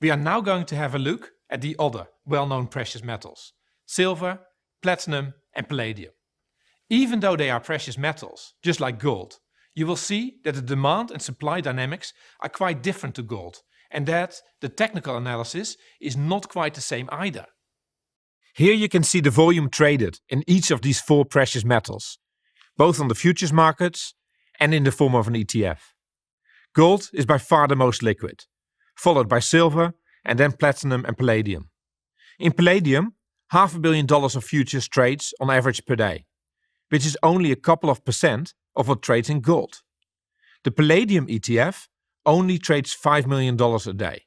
We are now going to have a look at the other well-known precious metals, silver, platinum and palladium. Even though they are precious metals, just like gold, you will see that the demand and supply dynamics are quite different to gold and that the technical analysis is not quite the same either. Here you can see the volume traded in each of these four precious metals, both on the futures markets and in the form of an ETF. Gold is by far the most liquid, followed by silver and then platinum and palladium. In palladium, half a billion dollars of futures trades on average per day, which is only a couple of percent of what trades in gold. The palladium ETF only trades $5 million a day.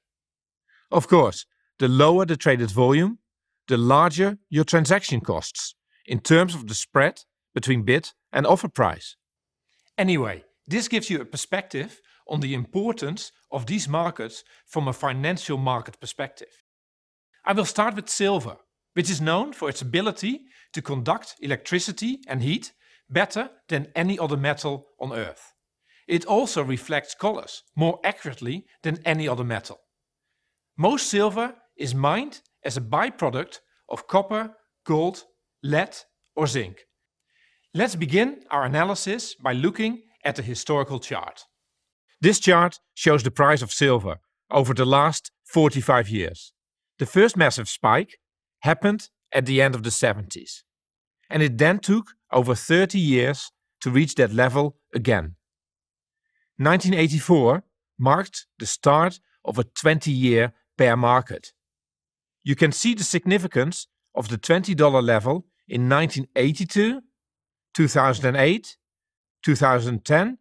Of course, the lower the traded volume, the larger your transaction costs in terms of the spread between bid and offer price. Anyway, this gives you a perspective on the importance of these markets from a financial market perspective. I will start with silver, which is known for its ability to conduct electricity and heat better than any other metal on Earth. It also reflects colors more accurately than any other metal. Most silver is mined as a byproduct of copper, gold, lead or zinc. Let's begin our analysis by looking at the historical chart. This chart shows the price of silver over the last 45 years. The first massive spike happened at the end of the 70s, and it then took over 30 years to reach that level again. 1984 marked the start of a 20 year bear market. You can see the significance of the $20 level in 1982, 2008, 2010,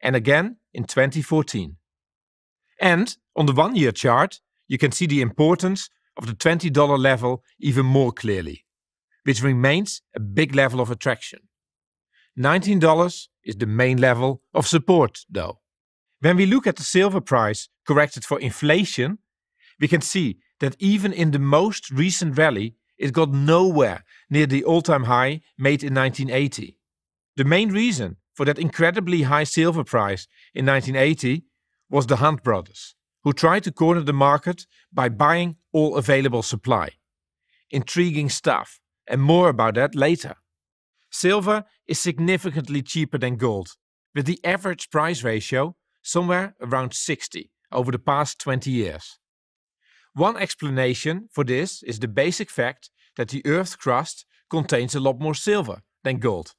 and again in 2014. And on the one year chart, you can see the importance of the $20 level even more clearly, which remains a big level of attraction. $19 is the main level of support, though. When we look at the silver price corrected for inflation, we can see that even in the most recent rally, it got nowhere near the all time high made in 1980. The main reason for that incredibly high silver price in 1980 was the Hunt brothers, who tried to corner the market by buying all available supply. Intriguing stuff, and more about that later. Silver is significantly cheaper than gold, with the average price ratio somewhere around 60 over the past 20 years. One explanation for this is the basic fact that the Earth's crust contains a lot more silver than gold.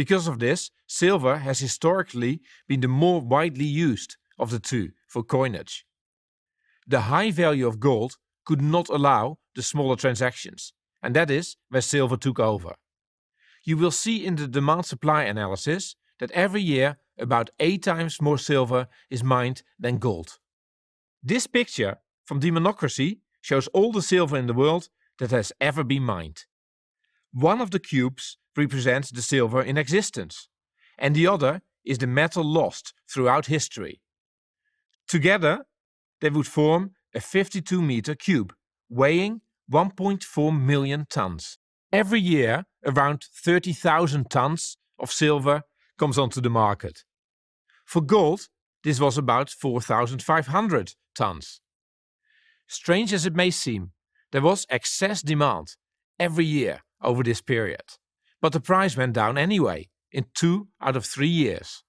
Because of this, silver has historically been the more widely used of the two for coinage. The high value of gold could not allow the smaller transactions, and that is where silver took over. You will see in the demand supply analysis that every year about 8 times more silver is mined than gold. This picture from Demonocracy shows all the silver in the world that has ever been mined. One of the cubes represents the silver in existence, and the other is the metal lost throughout history. Together, they would form a 52 meter cube, weighing 1.4 million tons. Every year, around 30,000 tons of silver comes onto the market. For gold, this was about 4,500 tons. Strange as it may seem, there was excess demand every year over this period. But the price went down anyway, in two out of three years.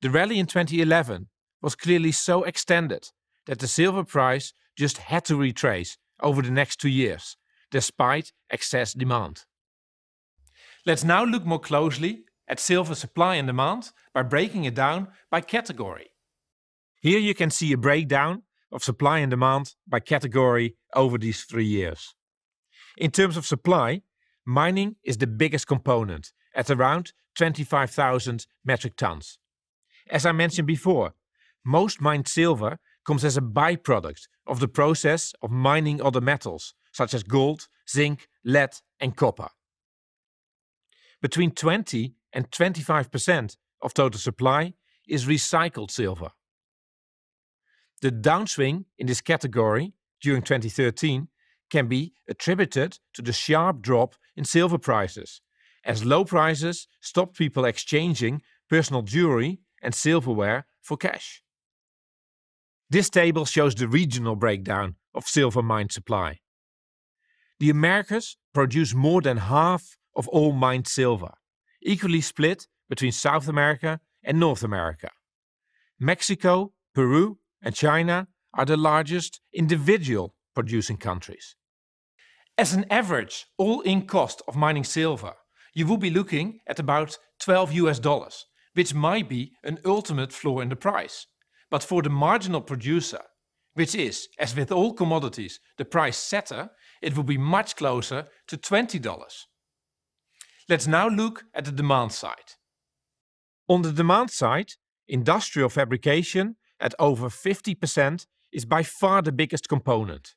The rally in 2011 was clearly so extended that the silver price just had to retrace over the next two years, despite excess demand. Let's now look more closely at silver supply and demand by breaking it down by category. Here you can see a breakdown of supply and demand by category over these three years. In terms of supply, Mining is the biggest component, at around 25,000 metric tons. As I mentioned before, most mined silver comes as a byproduct of the process of mining other metals, such as gold, zinc, lead, and copper. Between 20 and 25% of total supply is recycled silver. The downswing in this category during 2013 can be attributed to the sharp drop in silver prices, as low prices stopped people exchanging personal jewelry and silverware for cash. This table shows the regional breakdown of silver mine supply. The Americas produce more than half of all mined silver, equally split between South America and North America. Mexico, Peru, and China are the largest individual producing countries. As an average all-in cost of mining silver, you will be looking at about 12 US dollars, which might be an ultimate floor in the price. But for the marginal producer, which is, as with all commodities, the price setter, it will be much closer to $20. Let's now look at the demand side. On the demand side, industrial fabrication at over 50% is by far the biggest component.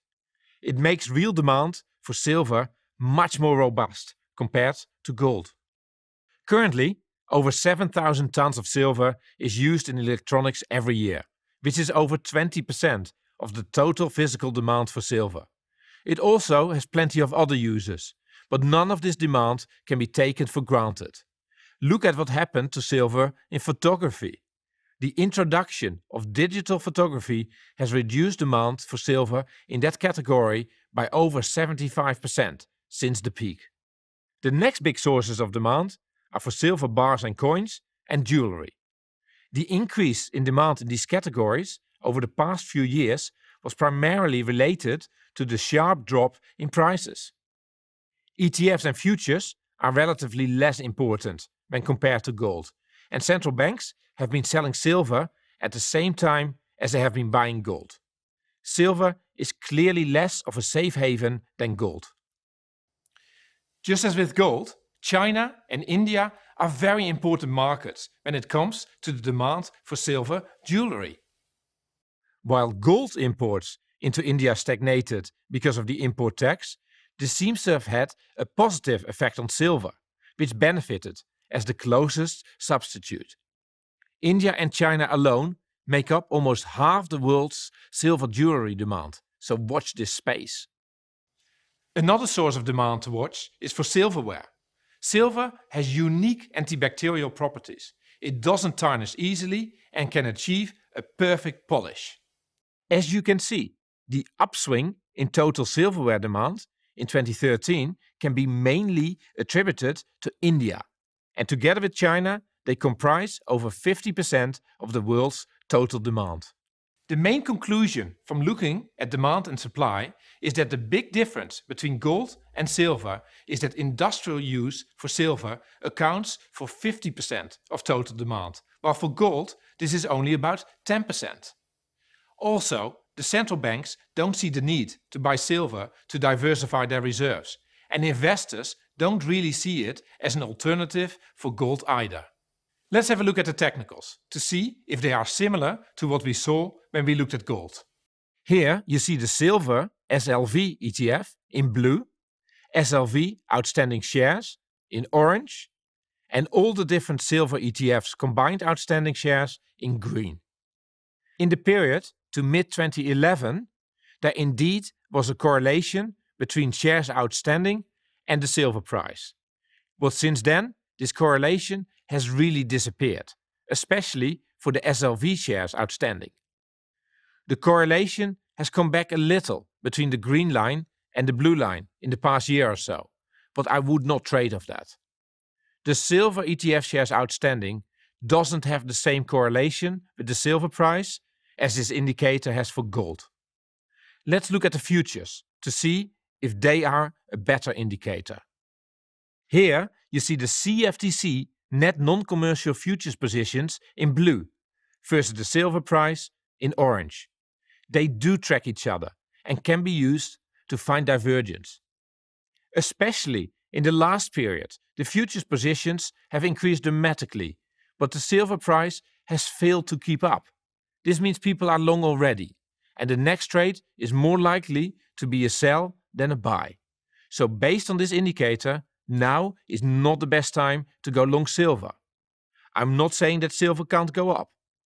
It makes real demand for silver much more robust compared to gold. Currently, over 7,000 tons of silver is used in electronics every year, which is over 20% of the total physical demand for silver. It also has plenty of other uses, but none of this demand can be taken for granted. Look at what happened to silver in photography. The introduction of digital photography has reduced demand for silver in that category by over 75% since the peak. The next big sources of demand are for silver bars and coins and jewelry. The increase in demand in these categories over the past few years was primarily related to the sharp drop in prices. ETFs and futures are relatively less important when compared to gold, and central banks have been selling silver at the same time as they have been buying gold. Silver is clearly less of a safe haven than gold. Just as with gold, China and India are very important markets when it comes to the demand for silver jewelry. While gold imports into India stagnated because of the import tax, this seems to have had a positive effect on silver, which benefited as the closest substitute India and China alone make up almost half the world's silver jewelry demand, so watch this space. Another source of demand to watch is for silverware. Silver has unique antibacterial properties. It doesn't tarnish easily and can achieve a perfect polish. As you can see, the upswing in total silverware demand in 2013 can be mainly attributed to India. And together with China, they comprise over 50% of the world's total demand. The main conclusion from looking at demand and supply is that the big difference between gold and silver is that industrial use for silver accounts for 50% of total demand, while for gold this is only about 10%. Also, the central banks don't see the need to buy silver to diversify their reserves, and investors don't really see it as an alternative for gold either. Let's have a look at the technicals to see if they are similar to what we saw when we looked at gold. Here you see the silver SLV ETF in blue, SLV outstanding shares in orange, and all the different silver ETFs combined outstanding shares in green. In the period to mid 2011, there indeed was a correlation between shares outstanding and the silver price. But since then, this correlation has really disappeared, especially for the SLV shares outstanding. The correlation has come back a little between the green line and the blue line in the past year or so, but I would not trade off that. The silver ETF shares outstanding doesn't have the same correlation with the silver price as this indicator has for gold. Let's look at the futures to see if they are a better indicator. Here, you see the CFTC net non-commercial futures positions in blue versus the silver price in orange. They do track each other and can be used to find divergence. Especially in the last period, the futures positions have increased dramatically, but the silver price has failed to keep up. This means people are long already, and the next trade is more likely to be a sell than a buy. So based on this indicator, now is not the best time to go long silver. I'm not saying that silver can't go up,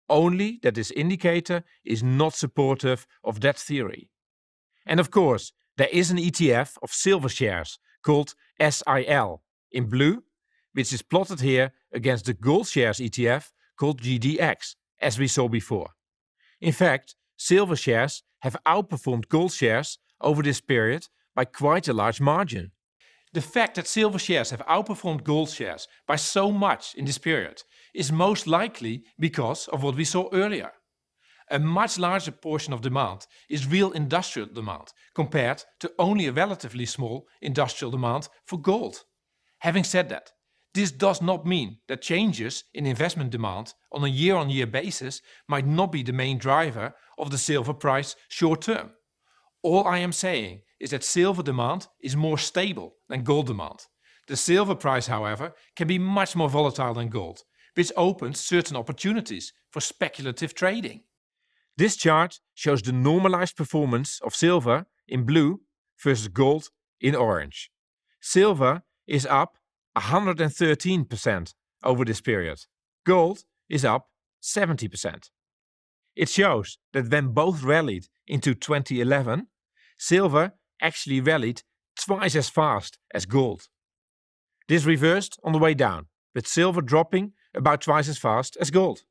only that this indicator is not supportive of that theory. And of course, there is an ETF of silver shares called SIL in blue, which is plotted here against the gold shares ETF called GDX, as we saw before. In fact, silver shares have outperformed gold shares over this period by quite a large margin. The fact that silver shares have outperformed gold shares by so much in this period is most likely because of what we saw earlier. A much larger portion of demand is real industrial demand compared to only a relatively small industrial demand for gold. Having said that, this does not mean that changes in investment demand on a year-on-year basis might not be the main driver of the silver price short term. All I am saying is that silver demand is more stable than gold demand. The silver price, however, can be much more volatile than gold, which opens certain opportunities for speculative trading. This chart shows the normalized performance of silver in blue versus gold in orange. Silver is up 113% over this period. Gold is up 70%. It shows that when both rallied into 2011, silver actually rallied twice as fast as gold. This reversed on the way down, with silver dropping about twice as fast as gold.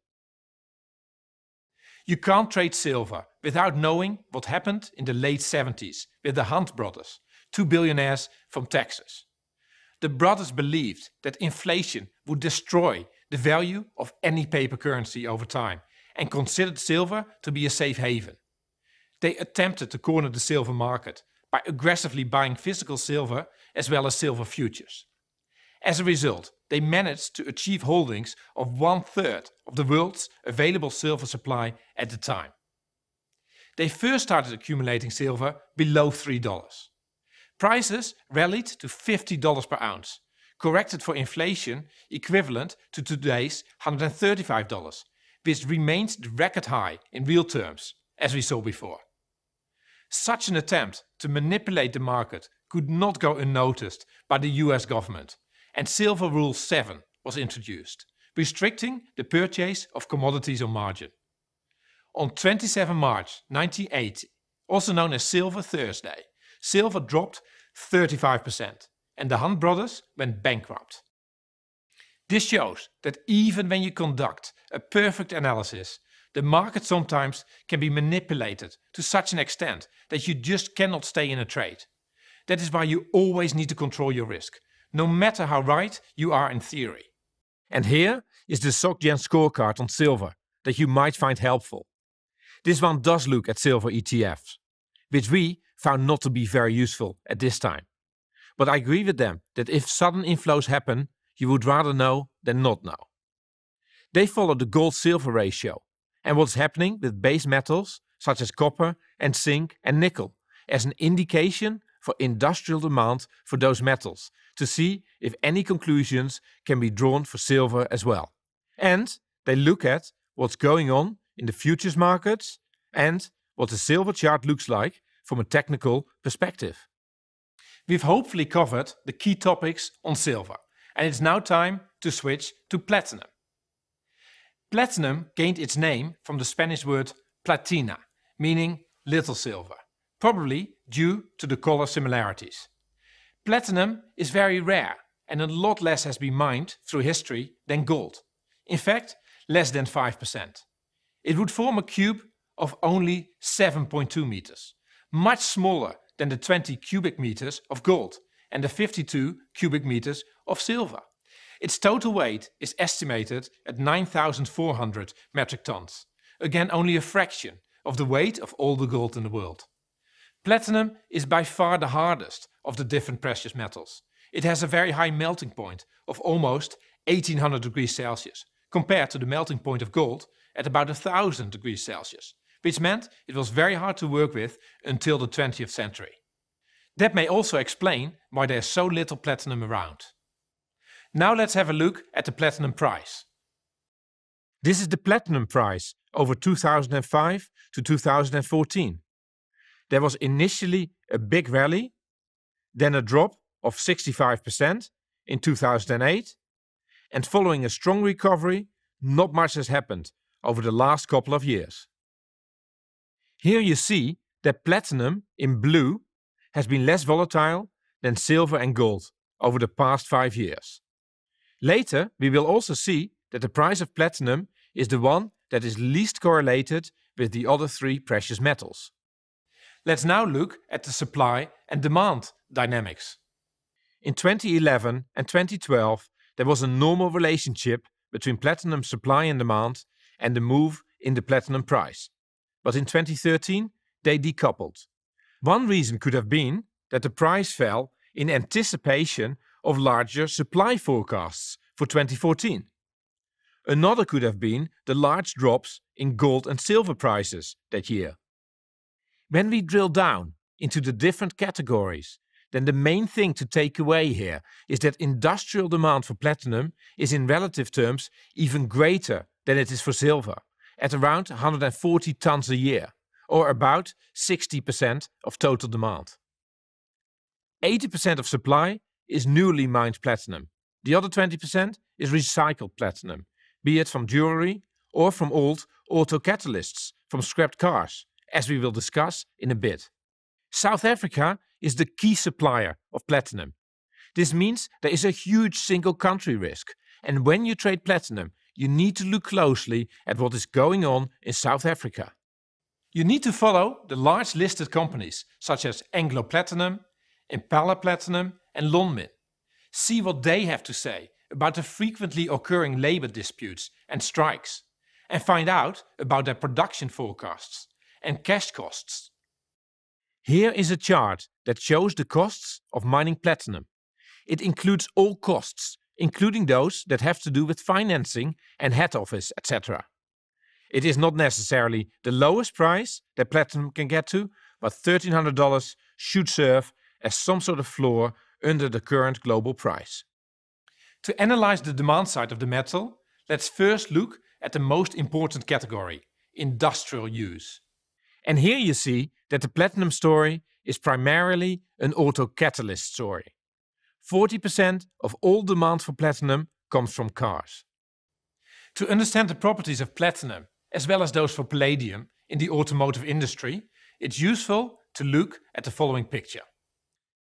You can't trade silver without knowing what happened in the late 70s with the Hunt brothers, two billionaires from Texas. The brothers believed that inflation would destroy the value of any paper currency over time and considered silver to be a safe haven. They attempted to corner the silver market by aggressively buying physical silver as well as silver futures. As a result, they managed to achieve holdings of one third of the world's available silver supply at the time. They first started accumulating silver below $3. Prices rallied to $50 per ounce, corrected for inflation equivalent to today's $135, which remains the record high in real terms, as we saw before. Such an attempt to manipulate the market could not go unnoticed by the US government, and Silver Rule 7 was introduced, restricting the purchase of commodities on margin. On 27 March 1980, also known as Silver Thursday, silver dropped 35% and the Hunt brothers went bankrupt. This shows that even when you conduct a perfect analysis, the market sometimes can be manipulated to such an extent that you just cannot stay in a trade. That is why you always need to control your risk, no matter how right you are in theory. And here is the SocGen scorecard on silver that you might find helpful. This one does look at silver ETFs, which we found not to be very useful at this time. But I agree with them that if sudden inflows happen, you would rather know than not know. They follow the gold silver ratio and what's happening with base metals such as copper and zinc and nickel as an indication for industrial demand for those metals to see if any conclusions can be drawn for silver as well. And they look at what's going on in the futures markets and what the silver chart looks like from a technical perspective. We've hopefully covered the key topics on silver, and it's now time to switch to platinum. Platinum gained its name from the Spanish word platina, meaning little silver, probably due to the color similarities. Platinum is very rare and a lot less has been mined through history than gold. In fact, less than 5%. It would form a cube of only 7.2 meters, much smaller than the 20 cubic meters of gold and the 52 cubic meters of silver. Its total weight is estimated at 9,400 metric tons, again only a fraction of the weight of all the gold in the world. Platinum is by far the hardest of the different precious metals. It has a very high melting point of almost 1800 degrees Celsius, compared to the melting point of gold at about 1000 degrees Celsius, which meant it was very hard to work with until the 20th century. That may also explain why there's so little platinum around. Now let's have a look at the Platinum Prize. This is the Platinum Prize over 2005 to 2014. There was initially a big rally, then a drop of 65% in 2008, and following a strong recovery, not much has happened over the last couple of years. Here you see that platinum in blue has been less volatile than silver and gold over the past five years. Later, we will also see that the price of platinum is the one that is least correlated with the other three precious metals. Let's now look at the supply and demand dynamics. In 2011 and 2012, there was a normal relationship between platinum supply and demand and the move in the platinum price. But in 2013, they decoupled. One reason could have been that the price fell in anticipation of larger supply forecasts for 2014. Another could have been the large drops in gold and silver prices that year. When we drill down into the different categories, then the main thing to take away here is that industrial demand for platinum is in relative terms even greater than it is for silver, at around 140 tons a year, or about 60% of total demand. 80% of supply is newly mined platinum. The other 20% is recycled platinum, be it from jewelry or from old autocatalysts from scrapped cars, as we will discuss in a bit. South Africa is the key supplier of platinum. This means there is a huge single country risk, and when you trade platinum, you need to look closely at what is going on in South Africa. You need to follow the large listed companies such as Anglo Platinum, Impala Platinum and Lonmin. See what they have to say about the frequently occurring labor disputes and strikes, and find out about their production forecasts and cash costs. Here is a chart that shows the costs of mining platinum. It includes all costs, including those that have to do with financing and head office, etc. It is not necessarily the lowest price that platinum can get to, but $1,300 should serve as some sort of floor under the current global price. To analyze the demand side of the metal, let's first look at the most important category, industrial use. And here you see that the platinum story is primarily an autocatalyst story. 40% of all demand for platinum comes from cars. To understand the properties of platinum, as well as those for palladium in the automotive industry, it's useful to look at the following picture.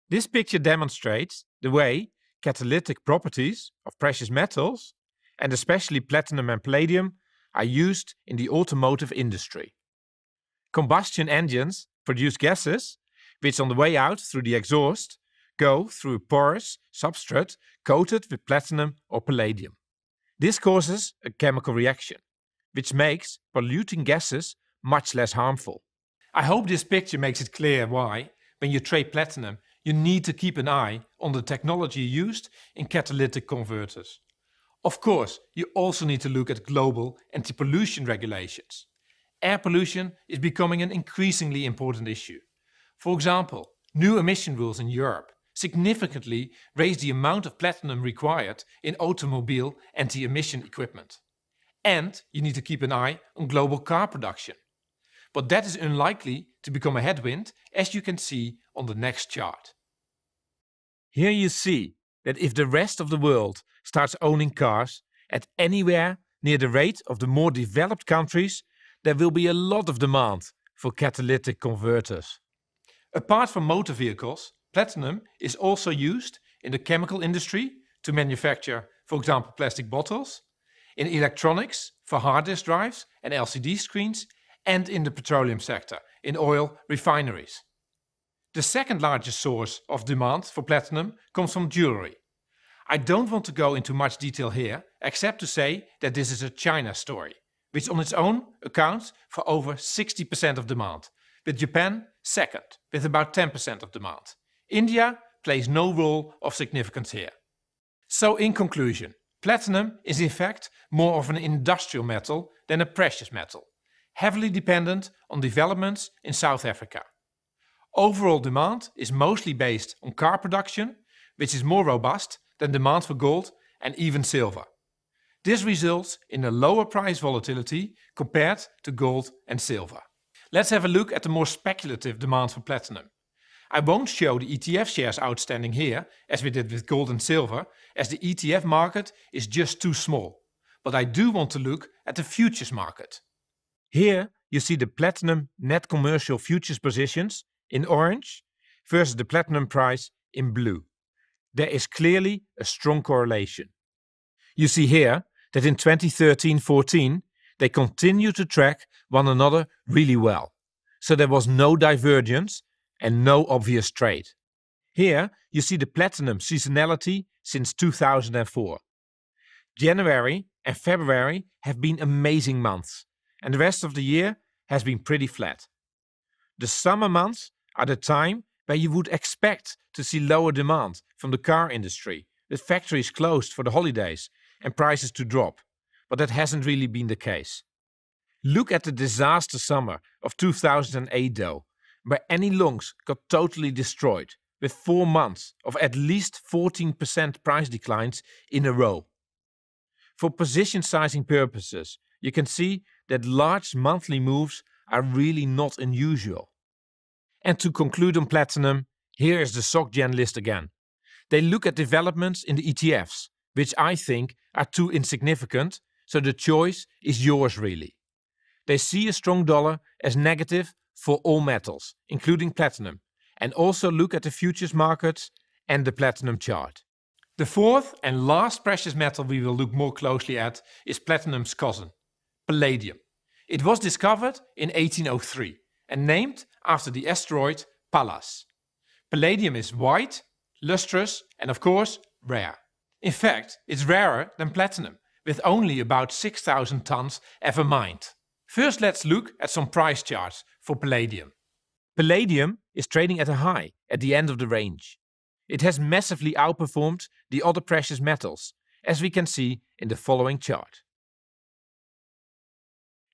This picture demonstrates the way catalytic properties of precious metals, and especially platinum and palladium, are used in the automotive industry. Combustion engines produce gases, which on the way out through the exhaust go through a porous substrate coated with platinum or palladium. This causes a chemical reaction, which makes polluting gases much less harmful. I hope this picture makes it clear why, when you trade platinum, you need to keep an eye on the technology used in catalytic converters. Of course, you also need to look at global anti-pollution regulations. Air pollution is becoming an increasingly important issue. For example, new emission rules in Europe significantly raise the amount of platinum required in automobile anti-emission equipment. And you need to keep an eye on global car production. But that is unlikely to become a headwind, as you can see on the next chart. Here you see that if the rest of the world starts owning cars at anywhere near the rate of the more developed countries, there will be a lot of demand for catalytic converters. Apart from motor vehicles, platinum is also used in the chemical industry to manufacture, for example, plastic bottles, in electronics for hard disk drives and LCD screens, and in the petroleum sector, in oil refineries. The second largest source of demand for platinum comes from jewelry. I don't want to go into much detail here, except to say that this is a China story, which on its own accounts for over 60% of demand, with Japan second, with about 10% of demand. India plays no role of significance here. So in conclusion, platinum is in fact more of an industrial metal than a precious metal, heavily dependent on developments in South Africa. Overall demand is mostly based on car production, which is more robust than demand for gold and even silver. This results in a lower price volatility compared to gold and silver. Let's have a look at the more speculative demand for platinum. I won't show the ETF shares outstanding here, as we did with gold and silver, as the ETF market is just too small. But I do want to look at the futures market. Here you see the platinum net commercial futures positions in orange versus the platinum price in blue. There is clearly a strong correlation. You see here that in 2013 14, they continued to track one another really well. So there was no divergence and no obvious trade. Here you see the platinum seasonality since 2004. January and February have been amazing months, and the rest of the year has been pretty flat. The summer months at a time where you would expect to see lower demand from the car industry, with factories closed for the holidays and prices to drop. But that hasn't really been the case. Look at the disaster summer of 2008 though, where any lungs got totally destroyed, with four months of at least 14% price declines in a row. For position sizing purposes, you can see that large monthly moves are really not unusual. And to conclude on Platinum, here is the SocGen list again. They look at developments in the ETFs, which I think are too insignificant, so the choice is yours really. They see a strong dollar as negative for all metals, including platinum, and also look at the futures markets and the platinum chart. The fourth and last precious metal we will look more closely at is platinum's cousin, palladium. It was discovered in 1803 and named after the asteroid Pallas. Palladium is white, lustrous and of course rare. In fact, it's rarer than platinum, with only about 6000 tons ever mined. First let's look at some price charts for palladium. Palladium is trading at a high at the end of the range. It has massively outperformed the other precious metals, as we can see in the following chart.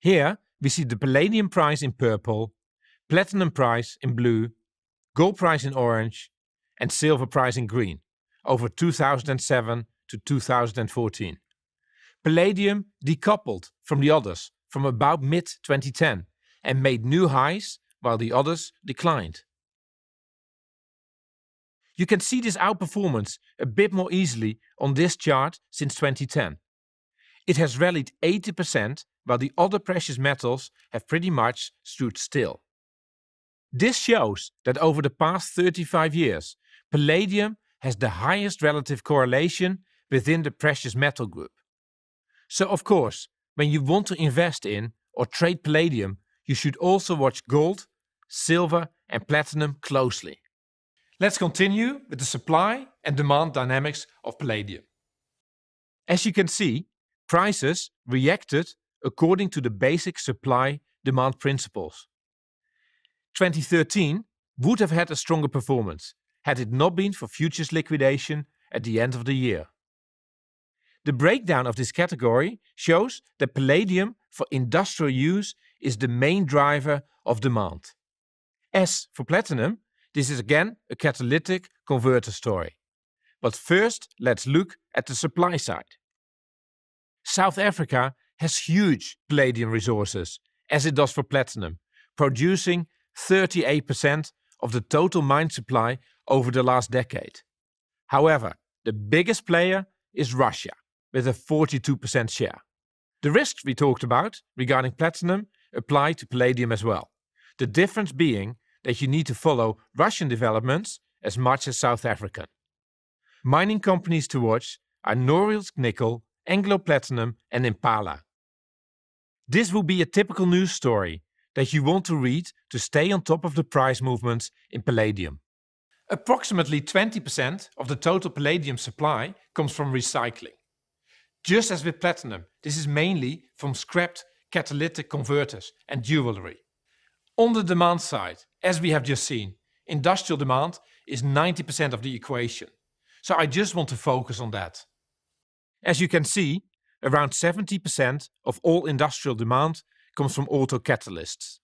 Here we see the palladium price in purple platinum price in blue, gold price in orange, and silver price in green over 2007 to 2014. Palladium decoupled from the others from about mid 2010 and made new highs while the others declined. You can see this outperformance a bit more easily on this chart since 2010. It has rallied 80% while the other precious metals have pretty much stood still. This shows that over the past 35 years, palladium has the highest relative correlation within the precious metal group. So of course, when you want to invest in or trade palladium, you should also watch gold, silver and platinum closely. Let's continue with the supply and demand dynamics of palladium. As you can see, prices reacted according to the basic supply-demand principles. 2013 would have had a stronger performance had it not been for futures liquidation at the end of the year. The breakdown of this category shows that palladium for industrial use is the main driver of demand. As for platinum, this is again a catalytic converter story. But first, let's look at the supply side. South Africa has huge palladium resources, as it does for platinum, producing 38% of the total mine supply over the last decade. However, the biggest player is Russia, with a 42% share. The risks we talked about regarding platinum apply to palladium as well, the difference being that you need to follow Russian developments as much as South African. Mining companies to watch are Norilsk Nickel, Anglo Platinum, and Impala. This will be a typical news story that you want to read to stay on top of the price movements in palladium. Approximately 20% of the total palladium supply comes from recycling. Just as with platinum, this is mainly from scrapped catalytic converters and jewelry. On the demand side, as we have just seen, industrial demand is 90% of the equation. So I just want to focus on that. As you can see, around 70% of all industrial demand comes from auto catalysts.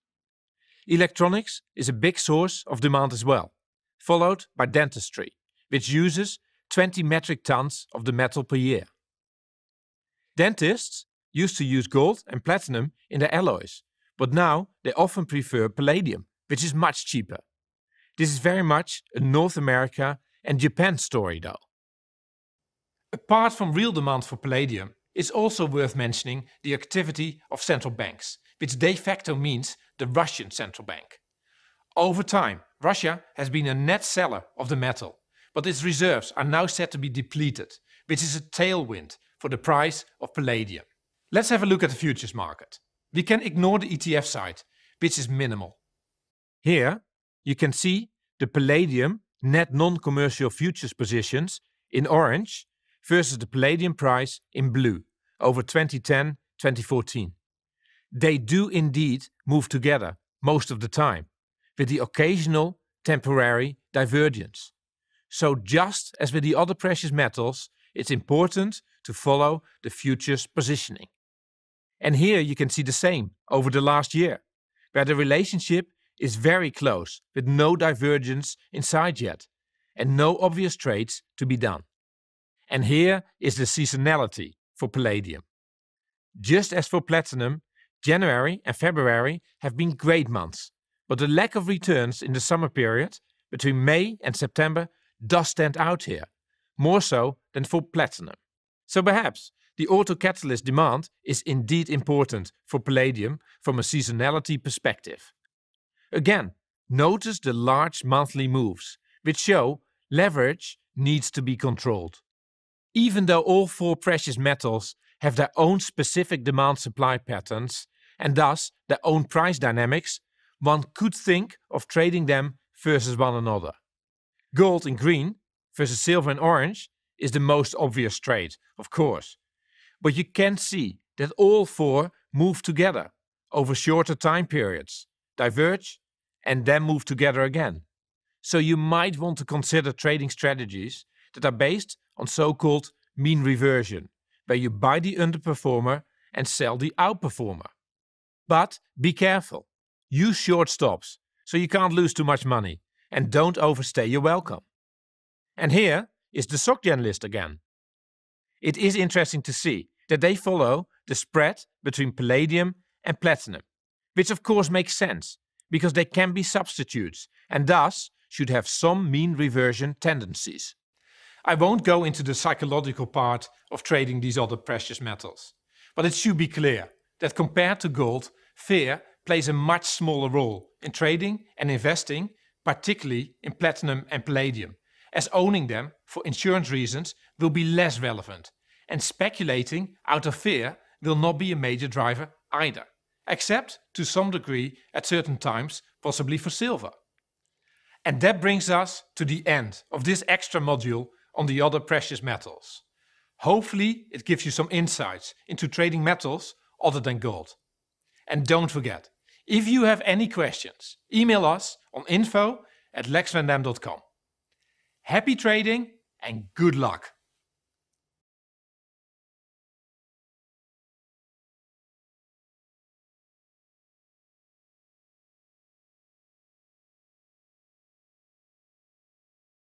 Electronics is a big source of demand as well, followed by dentistry, which uses 20 metric tons of the metal per year. Dentists used to use gold and platinum in their alloys, but now they often prefer palladium, which is much cheaper. This is very much a North America and Japan story, though. Apart from real demand for palladium, it's also worth mentioning the activity of central banks, which de facto means the Russian central bank. Over time, Russia has been a net seller of the metal, but its reserves are now said to be depleted, which is a tailwind for the price of palladium. Let's have a look at the futures market. We can ignore the ETF side, which is minimal. Here, you can see the palladium net non-commercial futures positions in orange versus the palladium price in blue over 2010 2014. They do indeed move together most of the time, with the occasional temporary divergence. So, just as with the other precious metals, it's important to follow the futures positioning. And here you can see the same over the last year, where the relationship is very close with no divergence inside yet and no obvious trades to be done. And here is the seasonality for palladium. Just as for platinum, January and February have been great months, but the lack of returns in the summer period between May and September does stand out here, more so than for platinum. So perhaps the autocatalyst demand is indeed important for palladium from a seasonality perspective. Again, notice the large monthly moves, which show leverage needs to be controlled. Even though all four precious metals have their own specific demand supply patterns and thus their own price dynamics, one could think of trading them versus one another. Gold in green versus silver in orange is the most obvious trade, of course. But you can see that all four move together over shorter time periods, diverge, and then move together again. So you might want to consider trading strategies that are based on so-called mean reversion, where you buy the underperformer and sell the outperformer. But be careful. Use short stops, so you can't lose too much money, and don't overstay your welcome. And here is the SocGen list again. It is interesting to see that they follow the spread between palladium and platinum, which of course makes sense, because they can be substitutes, and thus should have some mean reversion tendencies. I won't go into the psychological part of trading these other precious metals, but it should be clear that compared to gold, fear plays a much smaller role in trading and investing, particularly in platinum and palladium, as owning them for insurance reasons will be less relevant, and speculating out of fear will not be a major driver either, except to some degree at certain times, possibly for silver. And that brings us to the end of this extra module on the other precious metals. Hopefully, it gives you some insights into trading metals other than gold. And don't forget, if you have any questions, email us on info at lexvandam.com. Happy trading and good luck!